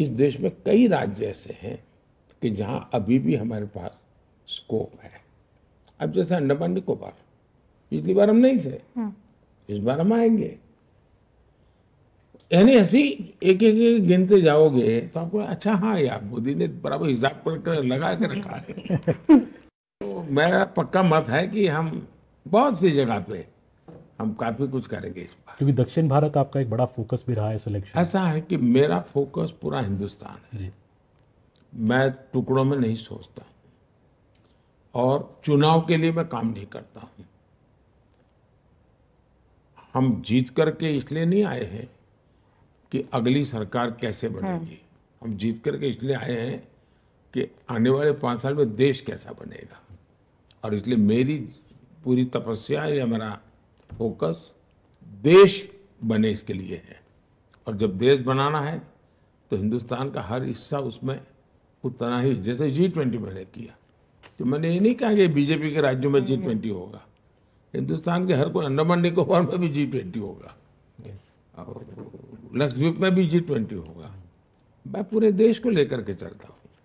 इस देश में कई राज्य ऐसे हैं कि जहाँ अभी भी हमारे पास स्कोप है अब जैसे अंडमान निकोबार पिछली बार हम नहीं थे हाँ। इस बार हम आएंगे यानी ऐसी एक एक, गिनते जाओगे तो आपको अच्छा हाँ यार मोदी ने बराबर हिसाब कर लगा के रखा है तो मेरा पक्का मत है कि हम बहुत सी जगह पे हम काफ़ी कुछ करेंगे इस बार क्योंकि दक्षिण भारत आपका एक बड़ा फोकस भी रहा है सिलेक्शन ऐसा है कि मेरा फोकस पूरा हिंदुस्तान है मैं टुकड़ों में नहीं सोचता और चुनाव के लिए मैं काम नहीं करता हूँ हम जीत करके इसलिए नहीं आए हैं कि अगली सरकार कैसे हाँ। बनेगी हम जीत करके इसलिए आए हैं कि आने वाले पाँच साल में देश कैसा बनेगा और इसलिए मेरी पूरी तपस्या या मेरा फोकस देश बने इसके लिए है और जब देश बनाना है तो हिंदुस्तान का हर हिस्सा उसमें उतना ही जैसे जी ट्वेंटी मैंने किया तो मैंने ये नहीं कहा कि बीजेपी के राज्यों में जी ट्वेंटी हम्म। होगा हिंदुस्तान के हर कोई अंडमान निकोबार में भी जी ट्वेंटी होगा yes. और लक्षद्वीप में भी जी ट्वेंटी होगा मैं पूरे देश को लेकर के चलता हूँ